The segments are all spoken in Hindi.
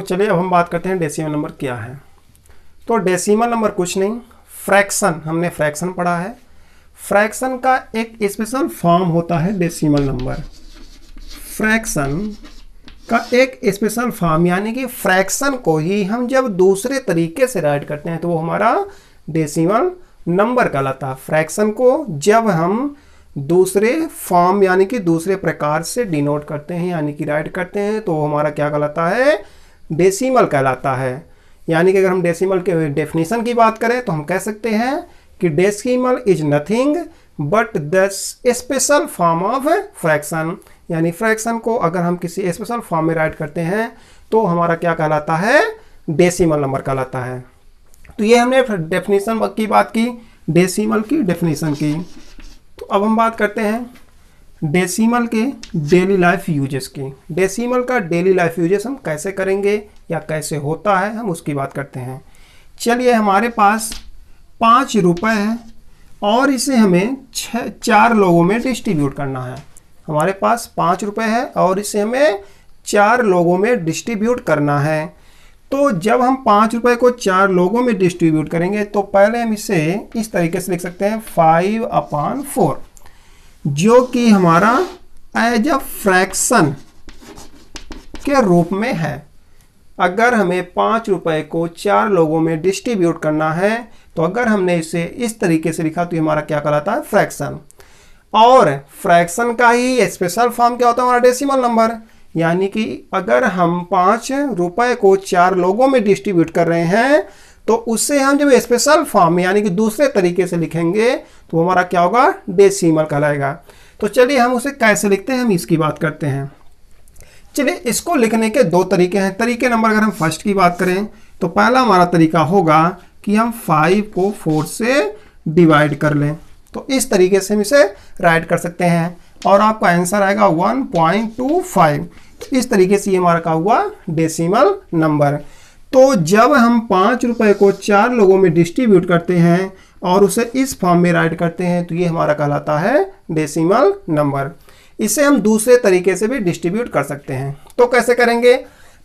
चलिए अब हम बात करते हैं डेसीमल नंबर क्या है तो डेसीमल नंबर कुछ नहीं फ्रैक्शन हमने फ्रैक्शन पढ़ा है फ्रैक्शन का एक स्पेशल फॉर्म होता है डेसीमल नंबर फ्रैक्शन का एक स्पेशल फॉर्म यानी कि फ्रैक्शन को ही हम जब दूसरे तरीके से राइट करते हैं तो वो हमारा डेसीमल नंबर कहलाता है फ्रैक्शन को जब हम दूसरे फॉर्म यानी कि दूसरे प्रकार से डिनोट करते हैं यानी कि राइट करते हैं तो हमारा क्या कहलाता है डेसिमल कहलाता है यानी कि अगर हम डेसिमल के डेफिनेशन की बात करें तो हम कह सकते हैं कि decimal is nothing but the special form of fraction यानी फ्रैक्शन को अगर हम किसी स्पेशल फॉर्म में राइट करते हैं तो हमारा क्या कहलाता है डेसिमल नंबर कहलाता है तो ये हमने डेफिनेशन की बात की डेसिमल की डेफिनेशन की तो अब हम बात करते हैं डेसिमल के डेली लाइफ यूजेस की डेसिमल का डेली लाइफ यूजेस हम कैसे करेंगे या कैसे होता है हम उसकी बात करते हैं चलिए हमारे पास पाँच रुपये है और इसे हमें छः चार लोगों में डिस्ट्रीब्यूट करना है हमारे पास पाँच रुपये है और इसे हमें चार लोगों में डिस्ट्रीब्यूट करना है तो जब हम पाँच रुपये को चार लोगों में डिस्ट्रीब्यूट करेंगे तो पहले हम इसे इस तरीके से लिख सकते हैं फाइव अपान फोर जो कि हमारा एज अ फ्रैक्शन के रूप में है अगर हमें पाँच रुपए को चार लोगों में डिस्ट्रीब्यूट करना है तो अगर हमने इसे इस तरीके से लिखा तो ये हमारा क्या कहलाता है फ्रैक्शन और फ्रैक्शन का ही स्पेशल फॉर्म क्या होता है हमारा डेसिमल नंबर यानी कि अगर हम पाँच रुपए को चार लोगों में डिस्ट्रीब्यूट कर रहे हैं तो उससे हम जब स्पेशल फॉर्म में यानी कि दूसरे तरीके से लिखेंगे तो हमारा क्या होगा डेसीमल कहलाएगा तो चलिए हम उसे कैसे लिखते हैं हम इसकी बात करते हैं चलिए इसको लिखने के दो तरीके हैं तरीके नंबर अगर हम फर्स्ट की बात करें तो पहला हमारा तरीका होगा कि हम फाइव को फोर से डिवाइड कर लें तो इस तरीके से हम इसे राइट कर सकते हैं और आपका आंसर आएगा वन पॉइंट टू फाइव इस तरीके से ये हमारा का हुआ डेसिमल नंबर तो जब हम पाँच रुपये को चार लोगों में डिस्ट्रीब्यूट करते हैं और उसे इस फॉर्म में राइट करते हैं तो ये हमारा कहलाता है डेसिमल नंबर इसे हम दूसरे तरीके से भी डिस्ट्रीब्यूट कर सकते हैं तो कैसे करेंगे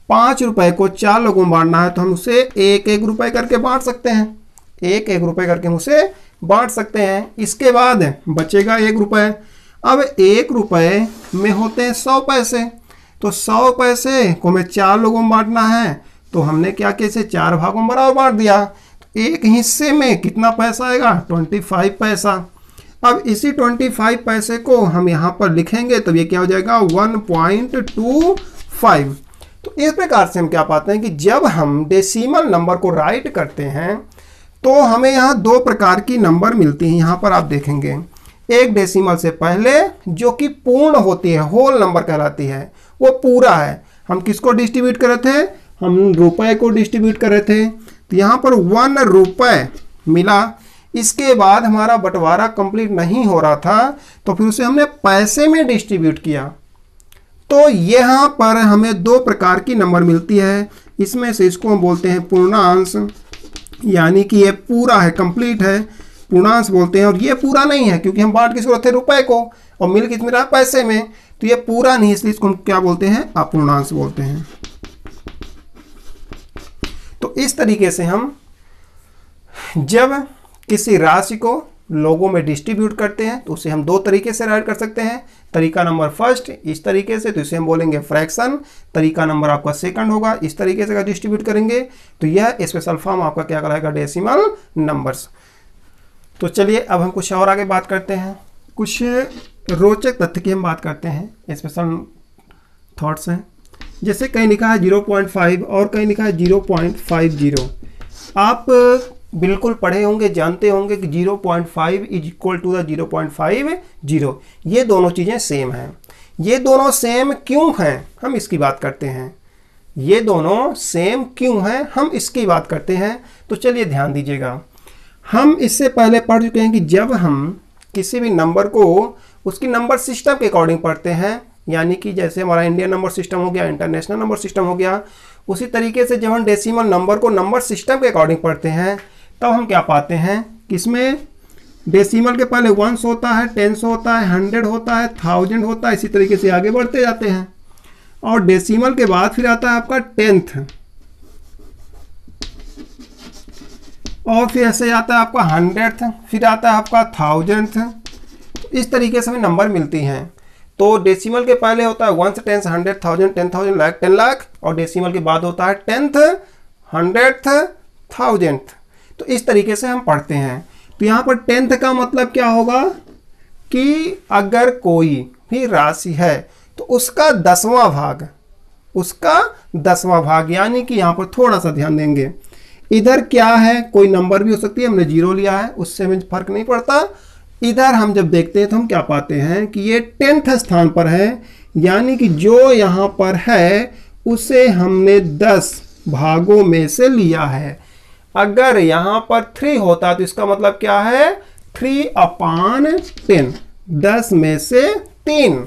पाँच रुपये को चार लोगों में बांटना है तो हम उसे एक एक रुपये करके बांट सकते हैं एक एक रुपये करके हम उसे बांट सकते हैं इसके बाद बचेगा एक रुपये अब एक रुपये में होते हैं सौ पैसे तो सौ पैसे को हमें चार लोगों में बांटना है तो हमने क्या किया इसे चार भागों में बराबर बांट दिया तो एक हिस्से में कितना पैसा आएगा ट्वेंटी फाइव पैसा अब इसी ट्वेंटी फाइव पैसे को हम यहाँ पर लिखेंगे तो ये क्या हो जाएगा वन पॉइंट टू फाइव तो इस प्रकार से हम क्या पाते हैं कि जब हम डेसिमल नंबर को राइट करते हैं तो हमें यहाँ दो प्रकार की नंबर मिलती हैं यहाँ पर आप देखेंगे एक डेसिमल से पहले जो कि पूर्ण होती है होल नंबर कहलाती है वो पूरा है हम किसको डिस्ट्रीब्यूट करे थे हम रुपए को डिस्ट्रीब्यूट कर रहे थे तो यहाँ पर वन रुपए मिला इसके बाद हमारा बंटवारा कंप्लीट नहीं हो रहा था तो फिर उसे हमने पैसे में डिस्ट्रीब्यूट किया तो यहाँ पर हमें दो प्रकार की नंबर मिलती है इसमें से इसको हम बोलते हैं पूर्णांश यानी कि ये पूरा है कंप्लीट है पूर्णांश बोलते हैं और ये पूरा नहीं है क्योंकि हम बांट की जरूरत है रुपए को और मिल कितने रहा पैसे में तो ये पूरा नहीं इसलिए इसको हम क्या बोलते हैं अपूर्णांश बोलते हैं तो इस तरीके से हम जब किसी राशि को लोगों में डिस्ट्रीब्यूट करते हैं तो उसे हम दो तरीके से राइट कर सकते हैं तरीका नंबर फर्स्ट इस तरीके से तो इसे हम बोलेंगे फ्रैक्शन तरीका नंबर आपका सेकंड होगा इस तरीके से अगर डिस्ट्रीब्यूट करेंगे तो यह स्पेशल फॉर्म आपका क्या कराएगा डेसिमल नंबर्स तो चलिए अब हम कुछ और आगे बात करते हैं कुछ रोचक तथ्य की हम बात करते हैं स्पेशल थाट्स हैं जैसे कहीं लिखा है जीरो पॉइंट फाइव और कहीं लिखा है जीरो पॉइंट फाइव जीरो आप बिल्कुल पढ़े होंगे जानते होंगे कि zero point five is equal to the zero point five zero ये दोनों चीज़ें सेम हैं ये दोनों सेम क्यों हैं हम इसकी बात करते हैं ये दोनों सेम क्यों हैं हम इसकी बात करते हैं तो चलिए ध्यान दीजिएगा हम इससे पहले पढ़ चुके हैं कि जब हम किसी भी नंबर को उसकी नंबर सिस्टम के अकॉर्डिंग पढ़ते हैं यानी कि जैसे हमारा इंडियन नंबर सिस्टम हो गया इंटरनेशनल नंबर सिस्टम हो गया उसी तरीके से जब हम डेसिमल नंबर को नंबर सिस्टम के अकॉर्डिंग पढ़ते हैं तब तो हम क्या पाते हैं कि इसमें डेसिमल के पहले वंस होता है टेंस होता है हंड्रेड होता है थाउजेंड होता है इसी तरीके से आगे बढ़ते जाते हैं और डेसीमल के बाद फिर आता है आपका टेंथ और फिर ऐसे आता है आपका हंड्रेड फिर आता है आपका थाउजेंड इस तरीके से हमें नंबर मिलती हैं तो डेसिमल के पहले होता है वन से tens hundred thousand ten thousand lakh ten lakh और डेसिमल के बाद होता है टेंथ हंड्रेड थाउजेंड तो इस तरीके से हम पढ़ते हैं तो यहाँ पर टेंथ का मतलब क्या होगा कि अगर कोई भी राशि है तो उसका दसवां भाग उसका दसवां भाग यानी कि यहाँ पर थोड़ा सा ध्यान देंगे इधर क्या है कोई नंबर भी हो सकती है हमने जीरो लिया है उससे हमें फ़र्क नहीं पड़ता इधर हम जब देखते हैं तो हम क्या पाते हैं कि ये टेंथ स्थान पर है यानी कि जो यहाँ पर है उसे हमने दस भागों में से लिया है अगर यहाँ पर थ्री होता तो इसका मतलब क्या है थ्री अपान टेन दस में से तीन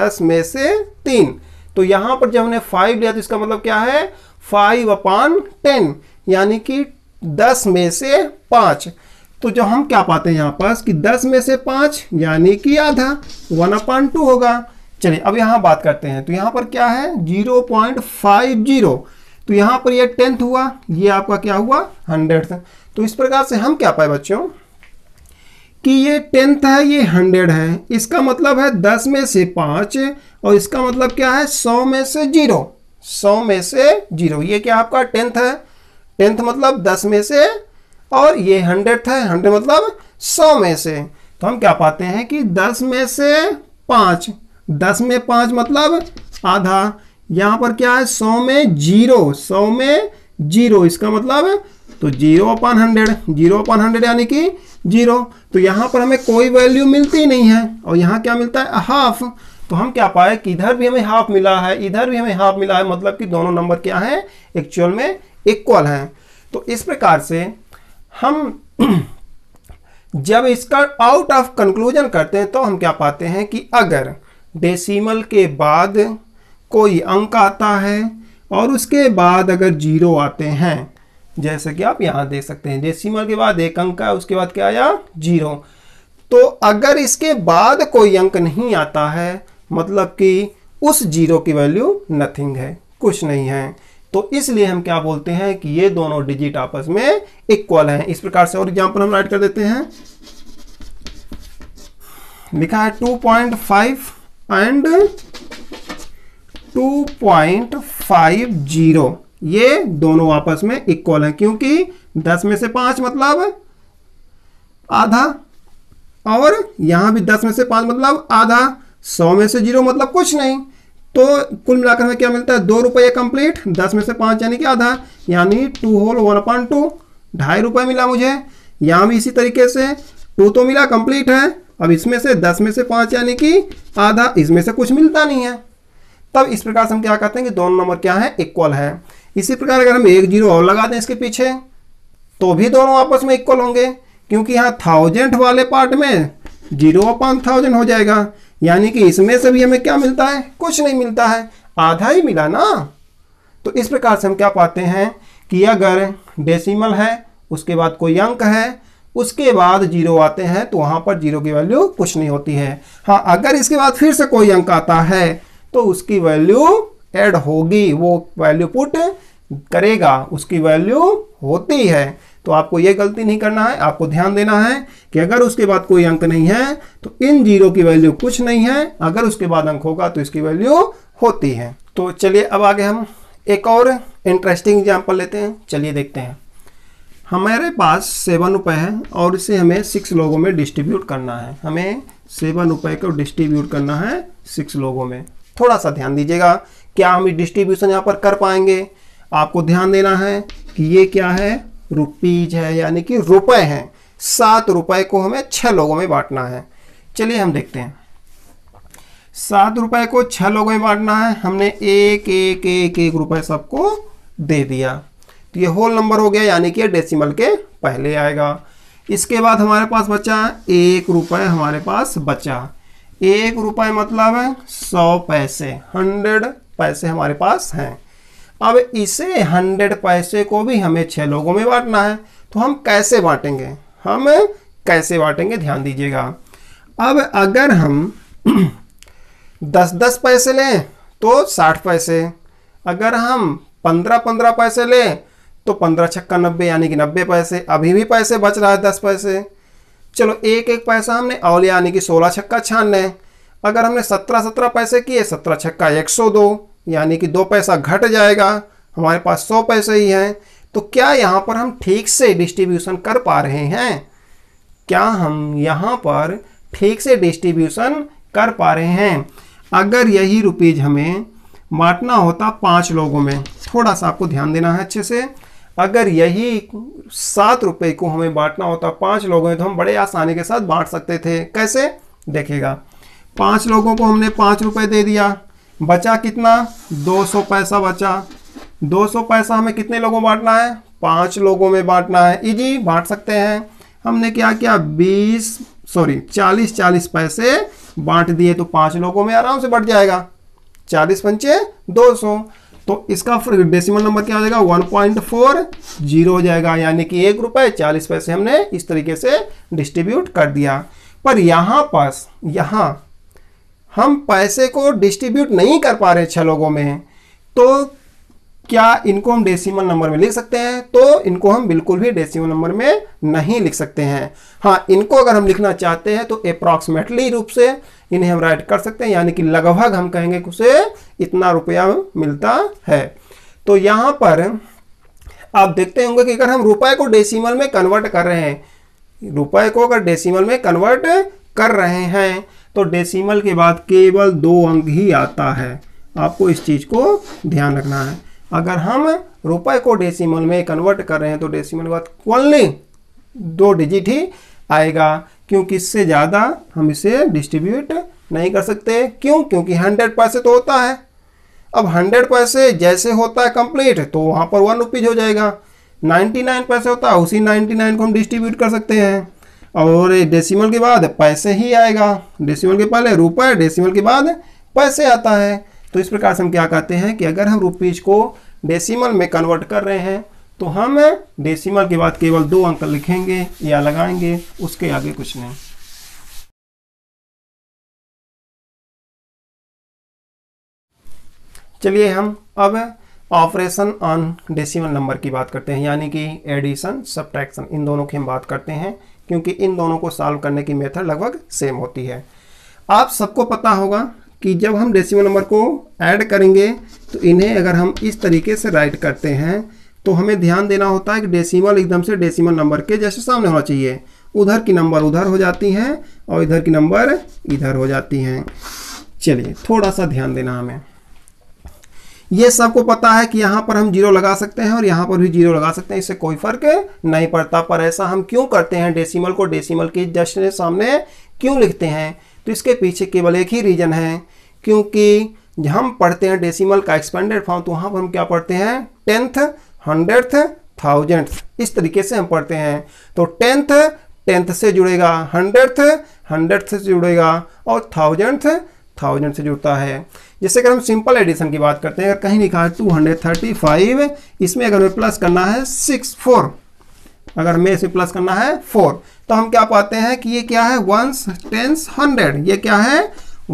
दस में से तीन तो यहाँ पर जब हमने फाइव लिया तो इसका मतलब क्या है फाइव अपान टेन यानी कि दस में से पाँच तो जब हम क्या पाते हैं यहाँ पास कि 10 में से पाँच यानी कि आधा वन अपॉइंट टू होगा चलिए अब यहाँ बात करते हैं तो यहाँ पर क्या है 0.50 तो यहाँ पर ये यह टेंथ हुआ ये आपका क्या हुआ हंड्रेड तो इस प्रकार से हम क्या पाए बच्चों कि ये टेंथ है ये हंड्रेड है इसका मतलब है दस में से पाँच और इसका मतलब क्या है सौ में से जीरो सौ में से जीरो ये क्या आपका टेंथ है टेंथ मतलब दस में से और ये हंड्रेड था हंड्रेड मतलब सौ में से तो हम क्या पाते हैं कि दस में से पाँच दस में पाँच मतलब आधा यहाँ पर क्या है सौ में जीरो सौ में जीरो इसका मतलब है तो zero upon hundred zero upon hundred यानी कि जीरो तो यहाँ पर हमें कोई वैल्यू मिलती नहीं है और यहाँ क्या मिलता है हाफ तो हम क्या पाए कि इधर भी हमें हाफ मिला है इधर भी हमें हाफ मिला है मतलब कि दोनों नंबर क्या हैं एक्चुअल में इक्वल हैं तो इस प्रकार से हम जब इसका आउट ऑफ कंक्लूजन करते हैं तो हम क्या पाते हैं कि अगर डेसिमल के बाद कोई अंक आता है और उसके बाद अगर जीरो आते हैं जैसे कि आप यहाँ देख सकते हैं डेसिमल के बाद एक अंक है उसके बाद क्या आया जीरो तो अगर इसके बाद कोई अंक नहीं आता है मतलब कि उस जीरो की वैल्यू नथिंग है कुछ नहीं है तो इसलिए हम क्या बोलते हैं कि ये दोनों डिजिट आपस में इक्वल हैं इस प्रकार से और एग्जाम्पल हम राइट कर देते हैं लिखा है 2.5 एंड 2.50 ये दोनों आपस में इक्वल हैं क्योंकि 10 में से 5 मतलब आधा और यहां भी 10 में से 5 मतलब आधा 100 में से जीरो मतलब कुछ नहीं तो कुल मिलाकर हमें क्या मिलता है दो रुपये कंप्लीट दस में से पाँच यानी कि आधा यानी two whole one point two ढाई रुपये मिला मुझे यहाँ भी इसी तरीके से टू तो मिला कंप्लीट है अब इसमें से दस में से पाँच यानी कि आधा इसमें से कुछ मिलता नहीं है तब इस प्रकार से हम क्या कहते हैं कि दोनों नंबर क्या है इक्वल है इसी प्रकार अगर हम एक जीरो और लगा दें इसके पीछे तो भी दोनों आपस में इक्वल होंगे क्योंकि यहाँ थाउजेंड वाले पार्ट में जीरो अपॉन थाउजेंड हो जाएगा यानी कि इसमें से भी हमें क्या मिलता है कुछ नहीं मिलता है आधा ही मिला ना तो इस प्रकार से हम क्या पाते हैं कि अगर डेसिमल है उसके बाद कोई अंक है उसके बाद जीरो आते हैं तो वहां पर जीरो की वैल्यू कुछ नहीं होती है हाँ अगर इसके बाद फिर से कोई अंक आता है तो उसकी वैल्यू एड होगी वो वैल्यू पुट करेगा उसकी वैल्यू होती है तो आपको ये गलती नहीं करना है आपको ध्यान देना है कि अगर उसके बाद कोई अंक नहीं है तो इन जीरो की वैल्यू कुछ नहीं है अगर उसके बाद अंक होगा तो इसकी वैल्यू होती है तो चलिए अब आगे हम एक और इंटरेस्टिंग एग्जाम्पल लेते हैं चलिए देखते हैं हमारे पास सेवन रुपए है और इसे हमें सिक्स लोगों में डिस्ट्रीब्यूट करना है हमें सेवन रुपये को डिस्ट्रीब्यूट करना है सिक्स लोगों में थोड़ा सा ध्यान दीजिएगा क्या हम डिस्ट्रीब्यूशन यहाँ पर कर पाएंगे आपको ध्यान देना है कि ये क्या है रुपीज है यानी कि रुपए हैं सात रुपए को हमें छः लोगों में बांटना है चलिए हम देखते हैं सात रुपए को छह लोगों में बांटना है हमने एक एक एक एक रुपए सबको दे दिया तो ये होल नंबर हो गया यानी कि डेसिमल के पहले आएगा इसके बाद हमारे पास बचा एक रुपए हमारे पास बचा एक रुपए मतलब है सौ पैसे हंड्रेड पैसे हमारे पास हैं अब इसे हंड्रेड पैसे को भी हमें छः लोगों में बांटना है तो हम कैसे बांटेंगे हम कैसे बांटेंगे ध्यान दीजिएगा अब अगर हम दस दस पैसे लें तो साठ पैसे अगर हम पंद्रह पंद्रह पैसे लें तो पंद्रह छक्का नब्बे यानी कि नब्बे पैसे अभी भी पैसे बच रहा है दस पैसे चलो एक एक पैसा हमने और यानी कि सोलह छक्का लें अगर हमने सत्रह सत्रह पैसे किए सत्रह छक्का एक सौ दो यानी कि दो पैसा घट जाएगा हमारे पास सौ पैसे ही हैं तो क्या यहाँ पर हम ठीक से डिस्ट्रीब्यूशन कर पा रहे हैं क्या हम यहाँ पर ठीक से डिस्ट्रीब्यूशन कर पा रहे हैं अगर यही रुपीज़ हमें बांटना होता पाँच लोगों में थोड़ा सा आपको ध्यान देना है अच्छे से अगर यही सात रुपये को हमें बांटना होता पाँच लोगों में तो हम बड़े आसानी के साथ बांट सकते थे कैसे देखेगा पाँच लोगों को हमने पाँच रुपये दे दिया बचा कितना दो सौ पैसा बचा दो सौ पैसा हमें कितने लोगों में बांटना है पाँच लोगों में बांटना है इजी बांट सकते हैं हमने क्या किया बीस सॉरी चालीस चालीस पैसे बांट दिए तो पाँच लोगों में आराम से बढ़ जाएगा चालीस पंचे दो सौ तो इसका डेसिमल नंबर क्या हो जाएगा वन पॉइंट फोर जीरो हो जाएगा यानी कि एक रुपये चालीस पैसे हमने इस तरीके से डिस्ट्रीब्यूट कर दिया पर यहाँ पास यहाँ हम पैसे को डिस्ट्रीब्यूट नहीं कर पा रहे छः लोगों में तो क्या इनको हम डेसिमल नंबर में लिख सकते हैं तो इनको हम बिल्कुल भी डेसिमल नंबर में नहीं लिख सकते हैं हाँ इनको अगर हम लिखना चाहते हैं तो अप्रॉक्सीमेटली रूप से इन्हें हम राइट कर सकते हैं यानी कि लगभग हम कहेंगे कि उसे इतना रुपया मिलता है तो यहाँ पर आप देखते होंगे कि अगर हम रुपए को डेसीमल में कन्वर्ट कर रहे हैं रुपए को अगर डेसीमल में कन्वर्ट कर रहे हैं तो डेसिमल के बाद केवल दो अंक ही आता है आपको इस चीज़ को ध्यान रखना है अगर हम रुपए को डेसिमल में कन्वर्ट कर रहे हैं तो डेसिमल के बाद ओनली दो डिजिट ही आएगा क्योंकि इससे ज़्यादा हम इसे डिस्ट्रीब्यूट नहीं कर सकते क्यों क्योंकि हंड्रेड पैसे तो होता है अब हंड्रेड पैसे जैसे होता है कंप्लीट तो वहाँ पर वन रुपीज़ हो जाएगा नाइन्टी नाइन पैसे होता है उसी नाइन्टी नाइन को हम डिस्ट्रीब्यूट कर सकते हैं और डेसिमल के बाद पैसे ही आएगा डेसिमल के पहले रुपए डेसिमल के बाद पैसे आता है तो इस प्रकार से हम क्या कहते हैं कि अगर हम रुपीज़ को डेसिमल में कन्वर्ट कर रहे हैं तो हम डेसिमल के बाद केवल दो अंक लिखेंगे या लगाएंगे उसके आगे कुछ नहीं चलिए हम अब ऑपरेशन ऑन डेसिमल नंबर की बात करते हैं यानी कि एडिशन सब्ट्रैक्शन इन दोनों की हम बात करते हैं क्योंकि इन दोनों को सॉल्व करने की मेथड लगभग सेम होती है आप सबको पता होगा कि जब हम डेसिमल नंबर को ऐड करेंगे तो इन्हें अगर हम इस तरीके से राइट करते हैं तो हमें ध्यान देना होता है कि डेसिमल एकदम से डेसिमल नंबर के जैसे सामने होना चाहिए उधर की नंबर उधर हो जाती हैं और इधर की नंबर इधर हो जाती हैं चलिए थोड़ा सा ध्यान देना हमें ये सबको पता है कि यहाँ पर हम जीरो लगा सकते हैं और यहाँ पर भी जीरो लगा सकते हैं इससे कोई फर्क नहीं पड़ता पर ऐसा हम क्यों करते हैं डेसीमल को डेसीमल के जश्न सामने क्यों लिखते हैं तो इसके पीछे केवल एक ही रीज़न है क्योंकि हम पढ़ते हैं डेसिमल का एक्सपेंडेड फॉर्म तो वहाँ पर हम क्या पढ़ते हैं टेंथ हंड्रेड थाउजेंड इस तरीके से हम पढ़ते हैं तो टेंथ टेंथ से जुड़ेगा हंड्रेड हंड्रेड से जुड़ेगा और थाउजेंड थाउजेंड से जुड़ता है जैसे अगर हम सिंपल एडिशन की बात करते हैं अगर कहीं लिखा है टू हंड्रेड थर्टी फाइव इसमें अगर हमें प्लस करना है सिक्स फोर अगर हमें इसमें प्लस करना है फोर तो हम क्या पाते हैं कि ये क्या है वंस टेंस हंड्रेड ये क्या है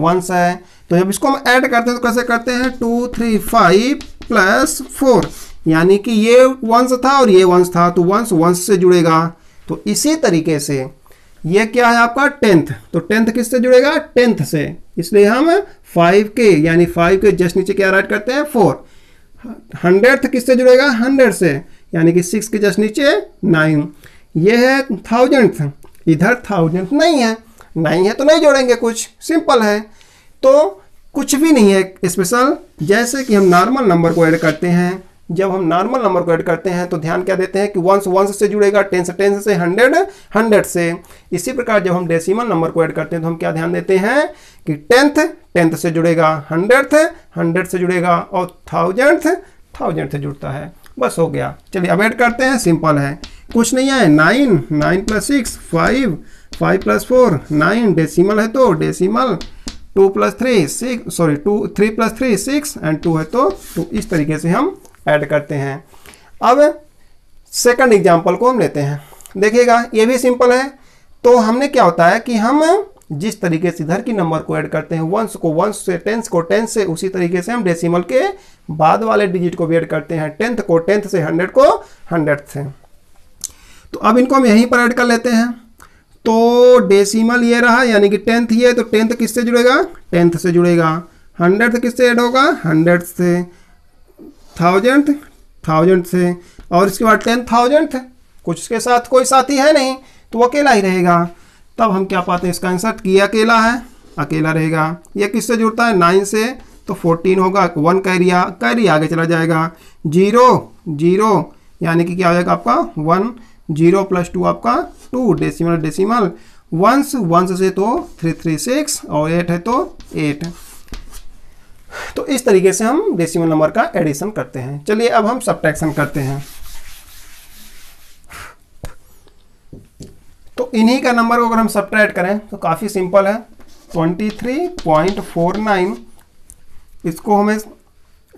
वंस है तो जब इसको हम ऐड करते हैं तो कैसे करते हैं two three five plus four यानी कि ये वंस था और ये वंस था तो वंस वंस से जुड़ेगा तो इसी तरीके से ये क्या है आपका टेंथ तो टेंथ किससे जुड़ेगा टेंथ से इसलिए हम फाइव के यानी फाइव के जस्ट नीचे क्या राइट करते हैं फोर हंड्रेड किससे जुड़ेगा हंड्रेड से यानी कि सिक्स के जस्ट नीचे नाइन ये है थाउजेंड इधर थाउजेंड नहीं है नहीं है तो नहीं जोड़ेंगे कुछ सिंपल है तो कुछ भी नहीं है स्पेशल जैसे कि हम नॉर्मल नंबर को ऐड करते हैं जब हम नॉर्मल नंबर को ऐड करते हैं तो ध्यान क्या देते हैं कि वंस वंस से जुड़ेगा टेंस से से हंड्रेड हंड्रेड से इसी प्रकार जब हम डेसिमल नंबर को ऐड करते हैं तो हम क्या ध्यान देते हैं कि टेंथ टेंथ से जुड़ेगा हंड्रेड हंड्रेड से जुड़ेगा और थाउजेंड थाउजेंड से जुड़ता है बस हो गया चलिए अब ऐड करते हैं सिंपल है कुछ नहीं है nine nine plus six five five plus four nine decimal है तो decimal two plus three six sorry two three plus three six and two है तो टू तो इस तरीके से हम ऐड करते हैं अब सेकंड एग्जाम्पल को हम लेते हैं देखिएगा ये भी सिंपल है तो हमने क्या होता है कि हम जिस तरीके से इधर की नंबर को ऐड करते हैं वंस को वंस से टेंथ को टेंथ से उसी तरीके से हम डेसिमल के बाद वाले डिजिट को भी ऐड करते हैं टेंथ को टेंथ से हंड्रेड को हंड्रेड से तो अब इनको हम यहीं पर ऐड कर लेते हैं तो डेसिमल ये रहा यानी कि टेंथ ये तो टेंथ किससे जुड़ेगा टेंथ से जुड़ेगा हंड्रेड किससे ऐड होगा हंड्रेड से थाउजेंड थाउजेंड से और इसके बाद टेन थाउजेंड कुछ के साथ कोई साथी है नहीं तो वो अकेला ही रहेगा तब हम क्या पाते हैं इसका आंसर कि अकेला है अकेला रहेगा यह किससे जुड़ता है नाइन से तो फोर्टीन होगा वन कैरिया कैरी आगे चला जाएगा जीरो जीरो यानी कि क्या हो जाएगा आपका वन जीरो प्लस टू आपका two decimal decimal ones ones से तो थ्री थ्री सिक्स और एट है तो एट तो इस तरीके से हम डेसिमल नंबर का एडिशन करते हैं चलिए अब हम सब्ट्रैक्शन करते हैं तो इन्हीं का नंबर को अगर हम सब्ट्रैक्ट करें तो काफ़ी सिंपल है 23.49 इसको हमें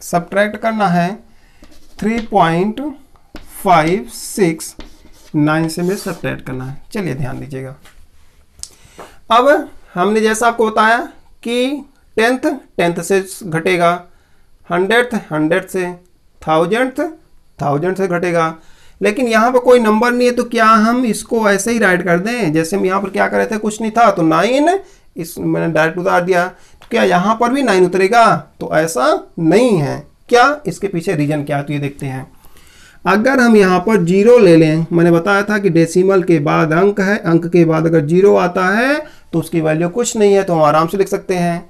सब्ट्रैक्ट करना है 3.569 से हमें सब्ट्रैक्ट करना है चलिए ध्यान दीजिएगा अब हमने जैसा आपको बताया कि टेंथ टेंथ से घटेगा हंड्रेड हंड्रेड से थाउजेंड थाउजेंड से घटेगा लेकिन यहाँ पर कोई नंबर नहीं है तो क्या हम इसको ऐसे ही राइट कर दें जैसे हम यहाँ पर क्या कर रहे थे कुछ नहीं था तो नाइन इस मैंने डायरेक्ट उतार दिया तो क्या यहाँ पर भी नाइन उतरेगा तो ऐसा नहीं है क्या इसके पीछे रीजन क्या है तो ये देखते हैं अगर हम यहाँ पर जीरो ले लें मैंने बताया था कि डेसिमल के बाद अंक है अंक के बाद अगर जीरो आता है तो उसकी वैल्यू कुछ नहीं है तो हम आराम से लिख सकते हैं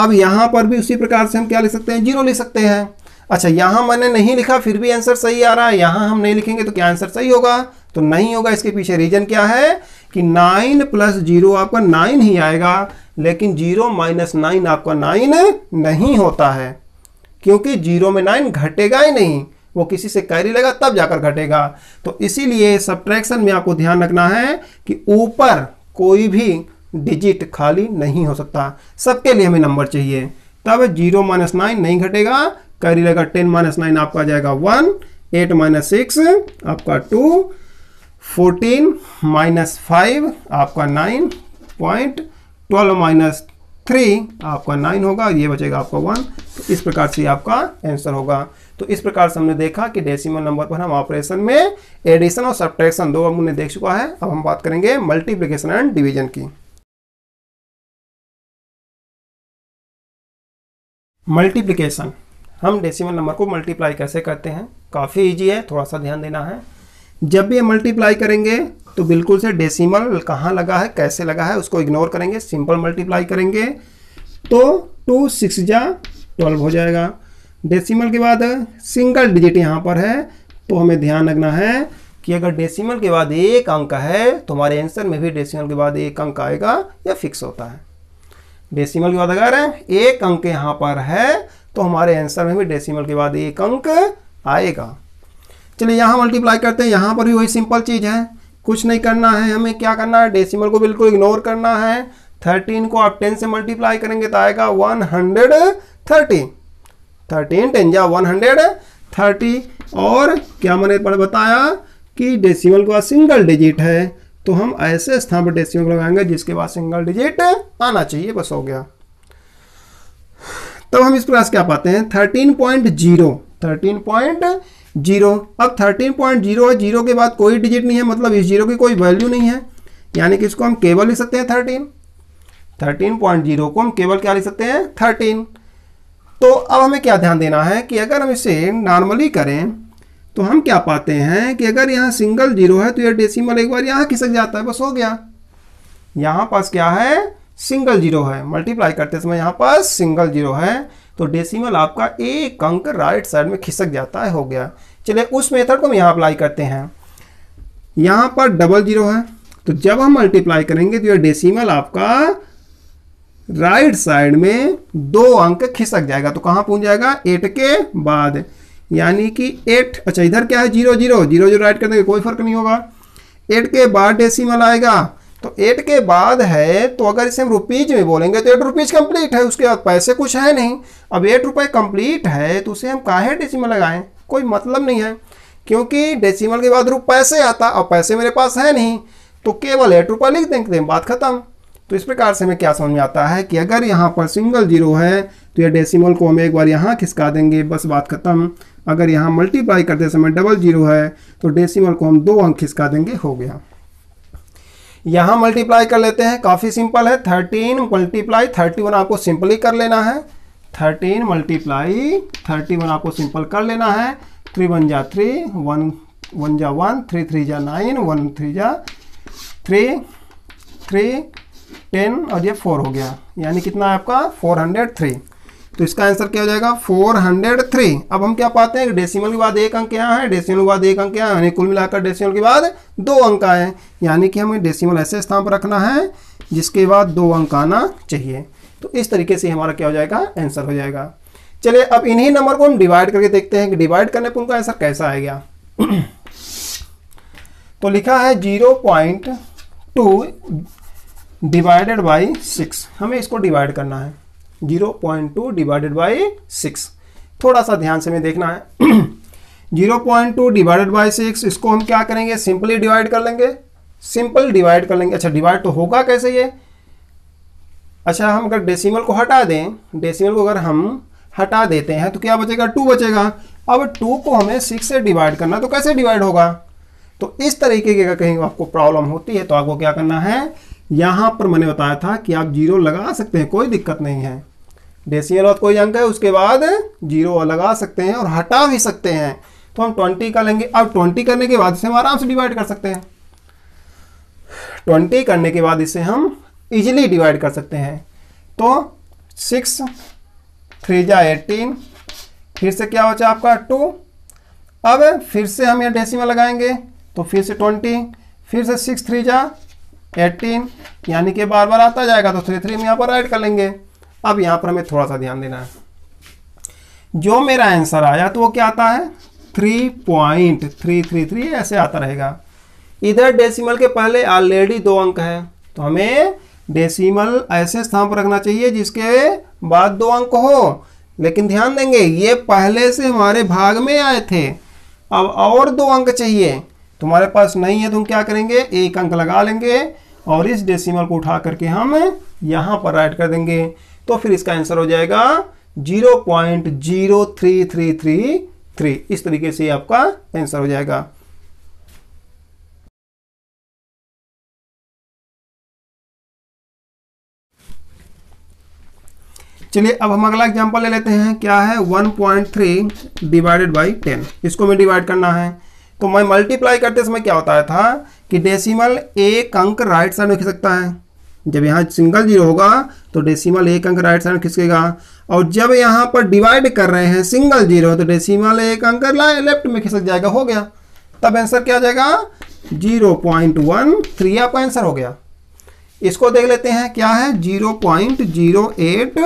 अब यहाँ पर भी उसी प्रकार से हम क्या लिख सकते हैं जीरो लिख सकते हैं अच्छा यहाँ मैंने नहीं लिखा फिर भी आंसर सही आ रहा है यहाँ हम नहीं लिखेंगे तो क्या आंसर सही होगा तो नहीं होगा इसके पीछे रीजन क्या है कि नाइन प्लस जीरो आपका नाइन ही आएगा लेकिन जीरो माइनस नाइन आपका नाइन नहीं होता है क्योंकि जीरो में नाइन घटेगा ही नहीं वो किसी से कैरी लेगा तब जाकर घटेगा तो इसीलिए सब्ट्रैक्शन में आपको ध्यान रखना है कि ऊपर कोई भी डिजिट खाली नहीं हो सकता सबके लिए हमें नंबर चाहिए तब जीरो माइनस नाइन नहीं घटेगा कैरी लगा टेन माइनस नाइन आपका आ जाएगा वन एट माइनस सिक्स आपका टू फोर्टीन माइनस फाइव आपका nine point twelve minus three आपका नाइन होगा ये बचेगा आपका वन तो इस प्रकार से आपका आंसर होगा तो इस प्रकार से हमने देखा कि डेसिमल नंबर पर हम ऑपरेशन में एडिशन और सब्ट्रैक्शन दो हमने देख चुका है अब हम बात करेंगे मल्टीप्लिकेशन एंड डिवीजन की मल्टीप्लिकेशन हम डेसिमल नंबर को मल्टीप्लाई कैसे करते हैं काफ़ी इजी है थोड़ा सा ध्यान देना है जब भी मल्टीप्लाई करेंगे तो बिल्कुल से डेसिमल कहाँ लगा है कैसे लगा है उसको इग्नोर करेंगे सिंपल मल्टीप्लाई करेंगे तो टू सिक्स जा ट्वेल्व हो जाएगा डेसिमल के बाद सिंगल डिजिट यहाँ पर है तो हमें ध्यान रखना है कि अगर डेसिमल के बाद एक अंक है तो हमारे आंसर में भी डेसिमल के बाद एक अंक आएगा या फिक्स होता है डेसिमल के बाद अगर एक अंक यहाँ पर है तो हमारे आंसर में भी डेसिमल के बाद एक अंक आएगा चलिए यहाँ मल्टीप्लाई करते हैं यहाँ पर भी वही सिंपल चीज़ है कुछ नहीं करना है हमें क्या करना है डेसिमल को बिल्कुल इग्नोर करना है थर्टीन को आप टेन से मल्टीप्लाई करेंगे तो आएगा one hundred thirteen thirteen ten या वन हंड्रेड थर्टी और क्या मैंने बताया कि डेसिमल के बाद सिंगल डिजिट है तो हम ऐसे स्थान पर डेसिमल लगाएंगे जिसके बाद सिंगल डिजिट आना चाहिए बस हो गया तब तो हम प्रकार से क्या पाते हैं thirteen point zero thirteen point zero अब थर्टीन पॉइंट जीरो है जीरो के बाद कोई डिजिट नहीं है मतलब इस जीरो की कोई वैल्यू नहीं है यानी कि इसको हम केवल लिख सकते हैं थर्टीन थर्टीन पॉइंट जीरो को हम केवल क्या लिख सकते हैं थर्टीन तो अब हमें क्या ध्यान देना है कि अगर हम इसे नॉर्मली करें तो हम क्या पाते हैं कि अगर यहाँ सिंगल जीरो है तो यह डेसिमल एक बार यहाँ खिसक जाता है बस हो गया यहाँ पास क्या है सिंगल जीरो है मल्टीप्लाई करते समय यहाँ पास सिंगल जीरो है तो डेसिमल आपका एक अंक राइट साइड में खिसक जाता है हो गया चलिए उस मेथड को हम यहाँ अप्लाई करते हैं यहाँ पर डबल जीरो है तो जब हम मल्टीप्लाई करेंगे तो यह डेसिमल आपका राइट साइड में दो अंक खिसक जाएगा तो कहाँ पहुँच जाएगा एट के बाद यानी कि एट अच्छा इधर क्या है zero zero zero zero add कर देंगे कोई फर्क नहीं होगा एट के बाद डेसिमल आएगा तो एट के बाद है तो अगर इसे हम रुपीज़ में बोलेंगे तो एट रुपीज़ कंप्लीट है उसके बाद पैसे कुछ है नहीं अब एट रुपये कंप्लीट है तो उसे हम काहे डेसिमल लगाएं कोई मतलब नहीं है क्योंकि डेसीमल के बाद रुप पैसे आता और पैसे मेरे पास है नहीं तो केवल एट रुपये लिख देंगे बात खत्म तो इस प्रकार से हमें क्या समझ में आता है कि अगर यहाँ पर सिंगल जीरो है तो यह डेसीमल को हम एक बार यहाँ खिसका देंगे बस बात खत्म अगर यहाँ मल्टीप्लाई करते समय डबल जीरो है तो डेसिमल को हम दो अंक खिसका देंगे हो गया यहाँ मल्टीप्लाई कर लेते हैं काफ़ी सिंपल है थर्टीन मल्टीप्लाई थर्टी वन आपको सिंपली कर लेना है थर्टीन मल्टीप्लाई थर्टी वन आपको सिंपल कर लेना है थ्री वन जा थ्री वन वन जा वन थ्री थ्री जा नाइन वन थ्री जा थ्री थ्री टेन और ये फोर हो गया यानी कितना है आपका फोर हंड्रेड थ्री तो इसका आंसर क्या हो जाएगा 403 अब हम क्या पाते हैं डेसिमल के बाद एक अंक यहाँ है डेसिमल के बाद एक अंक यहाँ यानी कुल मिलाकर डेसिमल के बाद दो अंक आए यानी कि हमें डेसिमल ऐसे स्थान पर रखना है जिसके बाद दो अंक आना चाहिए तो इस तरीके से हमारा क्या हो जाएगा आंसर हो जाएगा चलिए अब इन्हीं नंबर को हम डिवाइड करके देखते हैं कि डिवाइड करने पर उनका आंसर कैसा आएगा तो लिखा है zero point two divided by six हमें इसको डिवाइड करना है zero point two divided by six थोड़ा सा ध्यान से हमें देखना है zero point two divided by six इसको हम क्या करेंगे सिंपली डिवाइड कर लेंगे सिंपल डिवाइड कर लेंगे अच्छा डिवाइड तो होगा कैसे ये अच्छा हम अगर डेसिमल को हटा दें डेसिमल को अगर हम हटा देते हैं तो क्या बचेगा टू बचेगा अब टू को हमें सिक्स से डिवाइड करना तो कैसे डिवाइड होगा तो इस तरीके की कहीं आपको प्रॉब्लम होती है तो आपको क्या करना है यहाँ पर मैंने बताया था कि आप जीरो लगा सकते हैं कोई दिक्कत नहीं है और कोई अंक है उसके बाद जीरो लगा सकते हैं और हटा भी सकते हैं तो हम ट्वेंटी का लेंगे अब ट्वेंटी करने के बाद इसे हम आराम से डिवाइड कर सकते हैं ट्वेंटी करने के बाद इसे हम इजीली डिवाइड कर सकते हैं तो सिक्स थ्री जा एटीन फिर से क्या बचा आपका टू अब फिर से हम यहाँ डेसी में लगाएंगे तो फिर से ट्वेंटी फिर से सिक्स थ्री जा एटीन यानी कि बार बार आता जाएगा तो थ्री थ्री में यहाँ पर ऐड कर लेंगे अब यहां पर हमें थोड़ा सा ध्यान देना है जो मेरा आंसर आया तो वो क्या आता है three point three three three ऐसे आता रहेगा इधर डेसिमल के पहले ऑलरेडी दो अंक है तो हमें डेसिमल ऐसे स्थान पर रखना चाहिए जिसके बाद दो अंक हो लेकिन ध्यान देंगे ये पहले से हमारे भाग में आए थे अब और दो अंक चाहिए तुम्हारे पास नहीं है तुम तो क्या करेंगे एक अंक लगा लेंगे और इस डेसिमल को उठा करके हम यहाँ पर ऐड कर देंगे तो फिर इसका आंसर हो जाएगा zero point zero three three three three इस तरीके से आपका आंसर हो जाएगा चलिए अब हम अगला एग्जांपल ले लेते हैं क्या है 1.3 डिवाइडेड बाई 10 इसको मैं डिवाइड करना है तो मैं मल्टीप्लाई करते समय क्या होता है था कि डेसिमल एक अंक राइट साइड में सकता है जब यहाँ सिंगल जीरो होगा तो डेसिमल एक अंक राइट साइड खिसकेगा और जब यहाँ पर डिवाइड कर रहे हैं सिंगल जीरो तो डेसिमल एक अंक लेफ्ट में खिसक जाएगा हो गया तब आंसर क्या आ जाएगा जीरो पॉइंट वन थ्री आपका आंसर हो गया इसको देख लेते हैं क्या है zero point zero eight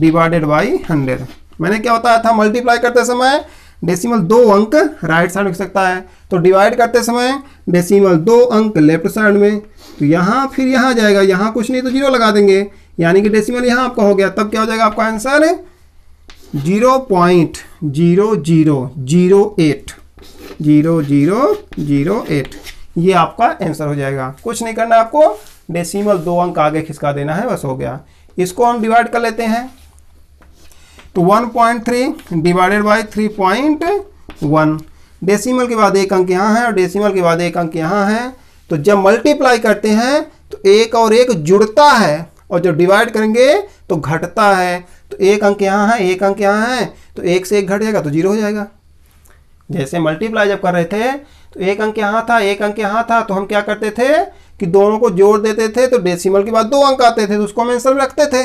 divided by hundred मैंने क्या बताया था मल्टीप्लाई करते समय डेसिमल दो अंक राइट साइड में खिसकता है तो डिवाइड करते समय डेसिमल दो अंक लेफ्ट साइड में तो यहाँ फिर यहाँ जाएगा यहाँ कुछ नहीं तो जीरो लगा देंगे यानी कि डेसिमल यहाँ आपका हो गया तब क्या हो जाएगा आपका आंसर है zero point zero zero zero eight zero zero zero eight ये आपका आंसर हो जाएगा कुछ नहीं करना आपको डेसिमल दो अंक आगे खिसका देना है बस हो गया इसको हम डिवाइड कर लेते हैं तो one point three divided by three point one decimal के बाद एक अंक यहाँ है और डेसीमल के बाद एक अंक यहाँ है तो जब मल्टीप्लाई करते हैं तो एक और एक जुड़ता है और जब डिवाइड करेंगे तो घटता है तो एक अंक यहाँ है एक अंक यहाँ है तो एक से एक घट जाएगा तो जीरो हो जाएगा जैसे मल्टीप्लाई जब कर रहे थे तो एक अंक यहाँ था एक अंक यहाँ था तो हम क्या करते थे कि दोनों को जोड़ देते थे तो डेसिमल के बाद दो अंक आते थे तो उसको हम आंसर में रखते थे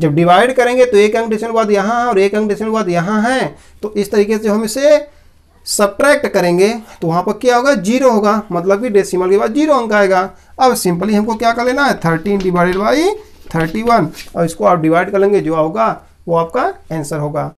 जब डिवाइड करेंगे तो एक अंक डेसिमल के बाद यहाँ है और एक अंक डेसिमल के बाद यहाँ है तो इस तरीके से हम इसे सब्ट्रैक्ट करेंगे तो वहाँ पर क्या होगा जीरो होगा मतलब कि डेसिमल के बाद जीरो अंक आएगा अब सिंपली हमको क्या कर लेना है thirteen divided by thirty one और इसको आप डिवाइड कर लेंगे जो होगा वो आपका आंसर होगा